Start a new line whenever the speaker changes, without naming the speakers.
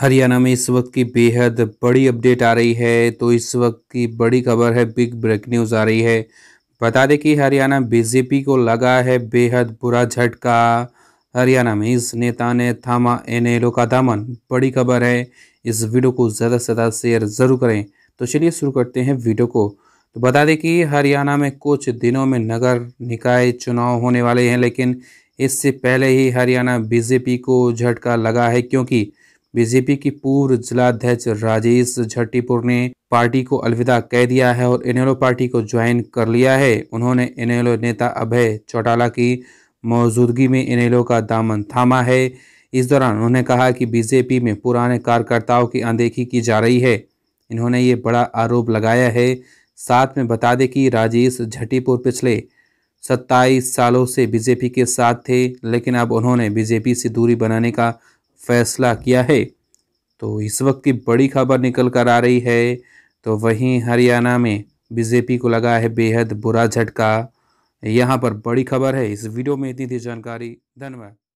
हरियाणा में इस वक्त की बेहद बड़ी अपडेट आ रही है तो इस वक्त की बड़ी खबर है बिग ब्रेक न्यूज़ आ रही है बता दें कि हरियाणा बीजेपी को लगा है बेहद बुरा झटका हरियाणा में इस नेता ने थामा एनएलओ का दामन बड़ी खबर है इस वीडियो को ज़्यादा से ज़्यादा शेयर ज़रूर करें तो चलिए शुरू करते हैं वीडियो को तो बता दें कि हरियाणा में कुछ दिनों में नगर निकाय चुनाव होने वाले हैं लेकिन इससे पहले ही हरियाणा बीजेपी को झटका लगा है क्योंकि बीजेपी की पूर्व जिलाध्यक्ष राजेश झट्टीपुर ने पार्टी को अलविदा कह दिया है और इनेलो पार्टी को ज्वाइन कर लिया है उन्होंने इनेलो नेता अभय चौटाला की मौजूदगी में इनेलो का दामन थामा है इस दौरान उन्होंने कहा कि बीजेपी में पुराने कार्यकर्ताओं की अनदेखी की जा रही है इन्होंने ये बड़ा आरोप लगाया है साथ में बता दें कि राजेश झटीपुर पिछले सत्ताईस सालों से बीजेपी के साथ थे लेकिन अब उन्होंने बीजेपी से दूरी बनाने का फैसला किया है तो इस वक्त की बड़ी खबर निकल कर आ रही है तो वहीं हरियाणा में बीजेपी को लगा है बेहद बुरा झटका यहाँ पर बड़ी खबर है इस वीडियो में इतनी थी जानकारी धन्यवाद